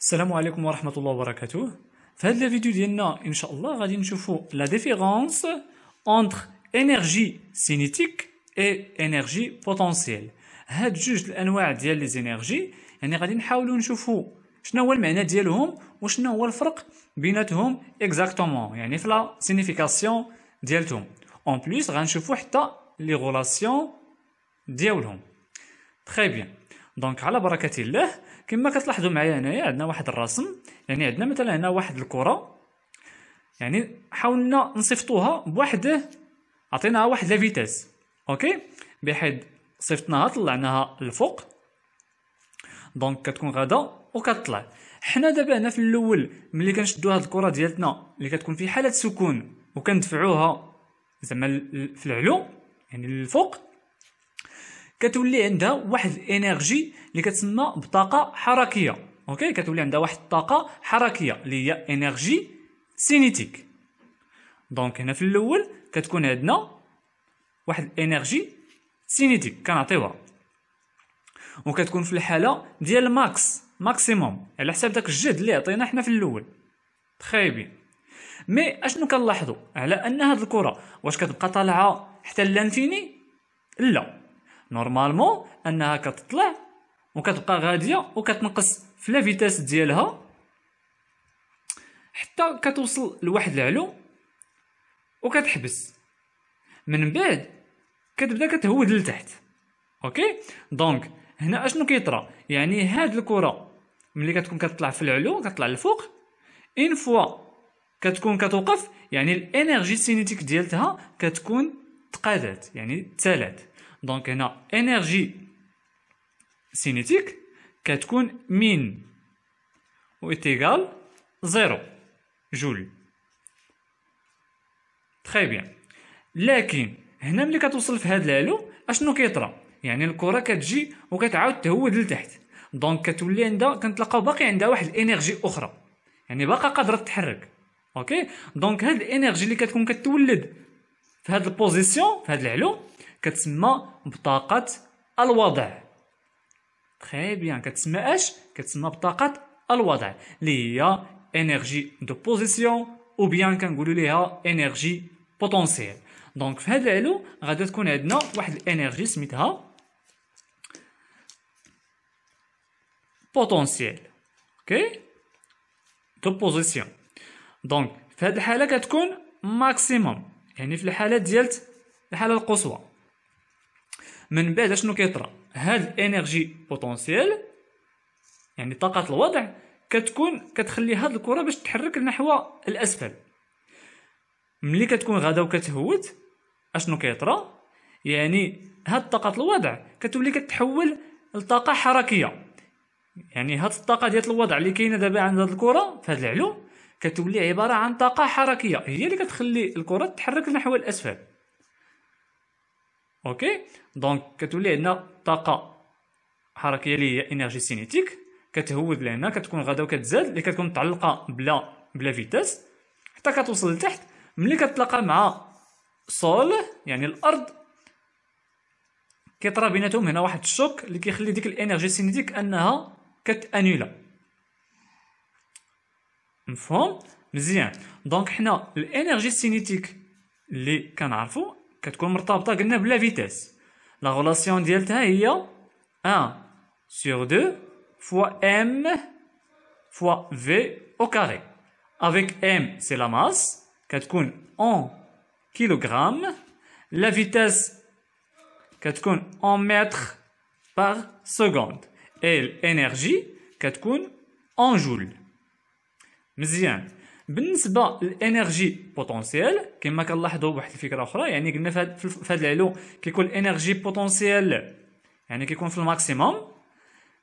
السلام عليكم ورحمه الله وبركاته في هذا الفيديو ديالنا ان شاء الله غادي نشوفوا لا ديفيرونس اونتر انرجي سينيتيك اي انرجي بوتونسييل هاد جوج الانواع ديال لي زينيرجي يعني غادي نحاولوا نشوفوا شنو هو المعنى ديالهم وشنو هو الفرق بيناتهم اكزاكتومون يعني في لا سينيفيكاسيون ديالتهم اون بليس غنشوفوا حتى لي غولاسيون ديالهم تري بيان دونك على بركه الله كما كتلاحظوا معايا هنايا عندنا واحد الرسم يعني عندنا مثلا هنا واحد الكره يعني حاولنا نصيفطوها بواحد عطيناها واحد لا فيتاس اوكي بحيث صيفطناها طلعناها الفوق دونك كتكون غادا وكتطلع حنا دابا هنا في الاول ملي كنشدو هاد الكره ديالتنا اللي كتكون في حاله سكون وكندفعوها زعما في العلو يعني للفوق كتولي عندها واحد الانرجي اللي كتسمى بطاقه حركيه اوكي كتولي عندها واحد الطاقه حركيه اللي هي انرجي سينيتيك دونك هنا في الاول كتكون عندنا واحد الانرجي سينيتيك كنعطيوها وكتكون في الحاله ديال ماكس ماكسيموم على حساب داك الجهد اللي عطينا حنا في الاول تخايبين مي اشنو كنلاحظوا على ان هاد الكره واش كتبقى طالعه حتى لانفيني لا نورمالمون انها كتطلع وكتبقى غاديه وكتنقص في لا فيتاس ديالها حتى كتوصل لواحد العلو وكتحبس من بعد كتبدا كتهود لتحت اوكي دونك هنا اشنو كيطرى يعني هاد الكره ملي كتكون كتطلع في العلو كتطلع لفوق ان فوا كتكون كتوقف يعني الانرجي سينيتيك ديالتها كتكون تقادات يعني تالات دونك هنا انرجي سينيتيك كتكون مين و ايتيغال زيرو جول تخي بيان لكن هنا ملي كتوصل في هاد الهالو اشنو كيطرى يعني الكره كتجي وكتعاود تهود لتحت دونك كتولي عندها كنتلقاو باقي عندها واحد الانرجي اخرى يعني باقا قادره تتحرك اوكي دونك هاد الانرجي اللي كتكون كتولد في هاد البوزيسيون في هاد العلو كتسمى بطاقة الوضع تخي بيان كتسمى اش كتسمى بطاقة الوضع اللي هي انرجي دو بوزيسيون او بيان كنقولوا ليها انرجي بوتونسييل دونك في هاد العلو غادي تكون عندنا واحد الانرجي سميتها بوتونسييل اوكي دو بوزيسيون دونك في هاد الحاله كتكون ماكسيموم يعني في الحاله ديالت الحاله القصوى من بعد شنو كيطرى هاد الانرجي بوتونسييل يعني طاقه الوضع كتكون كتخلي هاد الكره باش تحرك نحو الاسفل ملي كتكون غادا وكتهوت اشنو كيطرى يعني هاد طاقه الوضع كتولي كتحول لطاقه حركيه يعني هاد الطاقه ديال الوضع اللي كاينه دابا عند هاد الكره في هاد العلو كتولي عباره عن طاقه حركيه هي اللي كتخلي الكره تحرك نحو الاسفل اوكي دونك كتولي عندنا طاقه حركيه اللي هي انرجي سينيتيك كتهود لهنا كتكون غدا وكتزاد اللي كتكون متعلقه بلا بلا فيتاس حتى كتوصل لتحت ملي كتلاقى مع سول يعني الارض كيطرى بيناتهم هنا واحد الشوك اللي كيخلي ديك الانرجي سينيتيك انها كتانيلا مفهوم مزيان دونك حنا الانرجي سينيتيك اللي كنعرفو Quatre la vitesse? La relation delta E 1 sur 2 fois m fois v au carré. Avec m, c'est la masse, quatre coups en kilogramme. La vitesse, en mètres par seconde. et L'énergie, quatre coups en joule. بالنسبه للانرجي بوتونسييل كما كنلاحظوا بواحد الفكره اخرى يعني قلنا في هذا العلو كيكون الانرجي بوتونسييل يعني كيكون في الماكسيموم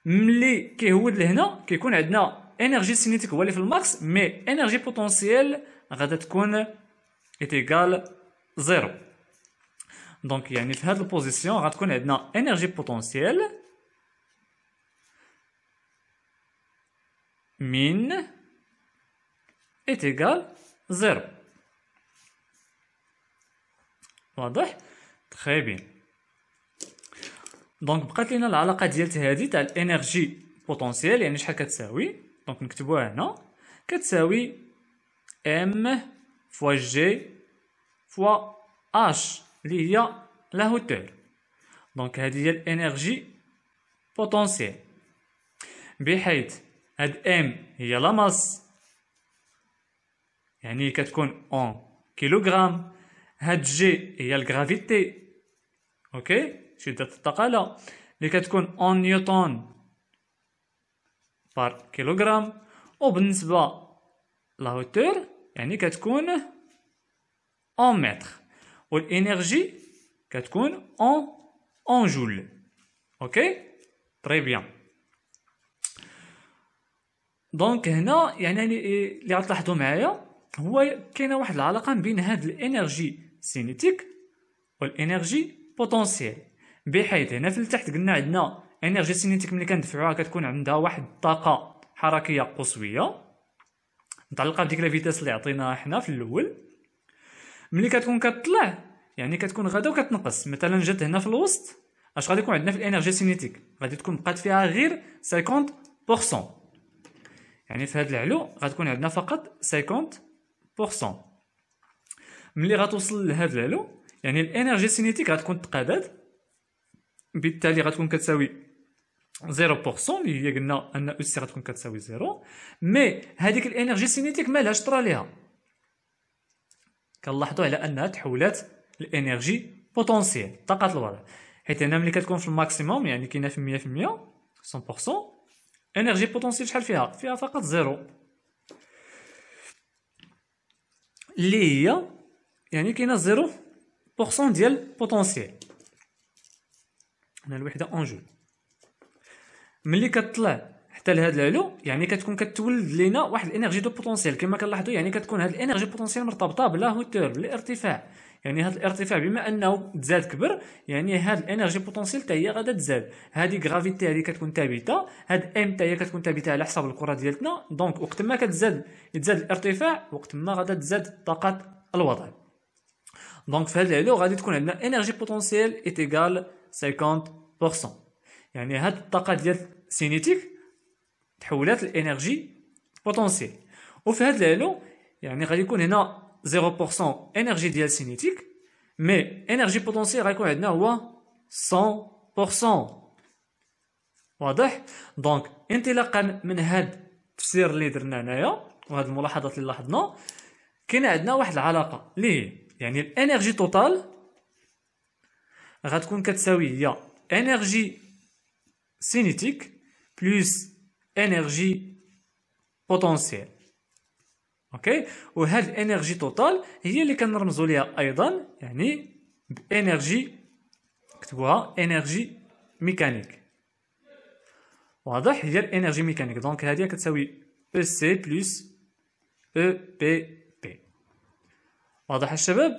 ملي كيهود لهنا كيكون عندنا انرجي سينيتيك هو اللي في الماكس مي انرجي بوتونسييل غادا تكون ايتيغال زيرو دونك يعني في هذه البوزيسيون غتكون عندنا انرجي بوتونسييل من إت إيكال زيرو واضح تخي بيان دونك بقات لينا العلاقه ديال هذه تاع الانرجي بوتونسيال يعني شحال كتساوي دونك نكتبوها هنا كتساوي ام فوا جي فوا اش اللي هي لا هوتور دونك هذه هي الانرجي بوتونسيال بحيث هاد ام هي لا ماس يعني كتكون اون كيلوغرام هاد جي هي الغرافيتي اوكي شده الثقاله اللي كتكون اون نيوتون بار كيلوغرام وبالنسبه هوتور يعني كتكون اون متر والانرجي كتكون اون اون جول اوكي تري بيان دونك هنا يعني اللي غتلاحظوا معايا هو كاينه واحد العلاقه بين هاد الانرجي سينيتيك والانرجي بوتونسييل بحيث هنا في التحت قلنا عندنا انرجي سينيتيك ملي كندفعوها كتكون عندها واحد الطاقه حركيه قصويه متعلقه بديك الفيتاس اللي عطيناها حنا في الاول ملي كتكون كطلع يعني كتكون غادا وكتنقص مثلا جات هنا في الوسط اش غادي يكون عندنا في الانرجي سينيتيك غادي تكون بقات فيها غير 50% يعني في هذا العلو غتكون عندنا فقط ملي غتوصل لهاد العلو يعني الانرجي سينيتيك غتكون تقادات بالتالي غتكون كتساوي 0% اللي هي قلنا ان اس سي غتكون كتساوي 0 مي هذيك الانرجي سينيتيك ما لهاش طرا ليها كنلاحظوا على انها تحولات الانرجي بوتونسييل طاقه الوضع حيت هنا ملي كتكون في الماكسيموم يعني كاينه في 100% 100% انرجي بوتونسييل شحال فيها فيها فقط 0 اللي هي يعني كاينه زيرو بورسون ديال بوتونسييل هنا الوحده اون جو ملي كطلع حتى لهذا العلو يعني كتكون كتولد لينا واحد الانرجي دو بوتونسيال كما كنلاحظوا يعني كتكون هذه الانرجي بوتونسيال مرتبطه بلا هوتور بالارتفاع يعني هذا الارتفاع بما انه تزاد كبر يعني هاد الانرجي بوتونسيال حتى هي غادا تزاد هذه غرافيتي هذه كتكون ثابته هاد ام حتى هي كتكون ثابته على حساب الكره ديالتنا دونك وقت ما كتزاد يتزاد الارتفاع وقت ما غادا تزاد طاقه الوضع دونك في هاد العلو غادي تكون عندنا انرجي بوتونسيال ايتيغال 50% يعني هاد الطاقه ديال سينيتيك تحولات الانرجي بوتونسييل وفي هذا العلو يعني غادي يكون هنا 0% انرجي ديال سينيتيك مي انرجي بوتونسيال غيكون عندنا هو 100% واضح دونك انطلاقا من هاد التفسير اللي درنا هنايا وهاد الملاحظات اللي لاحظنا كاين عندنا واحد العلاقه اللي هي يعني الانرجي توتال غتكون كتساوي هي انرجي سينيتيك بلس انرجي بوتنسيال اوكي وهاد الانرجي توتال هي اللي كنرمزوا ليها ايضا يعني بانرجي كتبوها انرجي ميكانيك واضح هي الانرجي ميكانيك دونك هادي كتساوي او سي بلس او بي بي واضح الشباب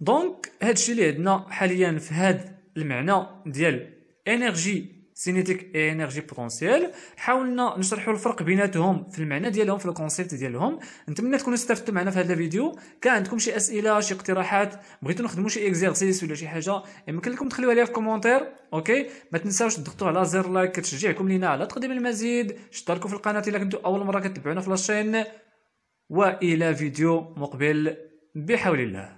دونك هادشي اللي عندنا حاليا في هاد المعنى ديال انرجي سينيتيك انرجي بوتونسييل حاولنا نشرحوا الفرق بيناتهم في المعنى ديالهم في الكونسيبت ديالهم نتمنى تكونوا استفدتوا معنا في هذا الفيديو كان عندكم شي اسئله شي اقتراحات بغيتوا نخدموا شي اكزيرسيس ولا شي حاجه يمكن لكم تخليوها ليا في الكومونتير اوكي ما تنساوش تضغطوا على زر لايك كتشجعكم لينا على تقديم المزيد اشتركوا في القناه الا كنتوا اول مره كتبعونا في لاشين والى فيديو مقبل بحول الله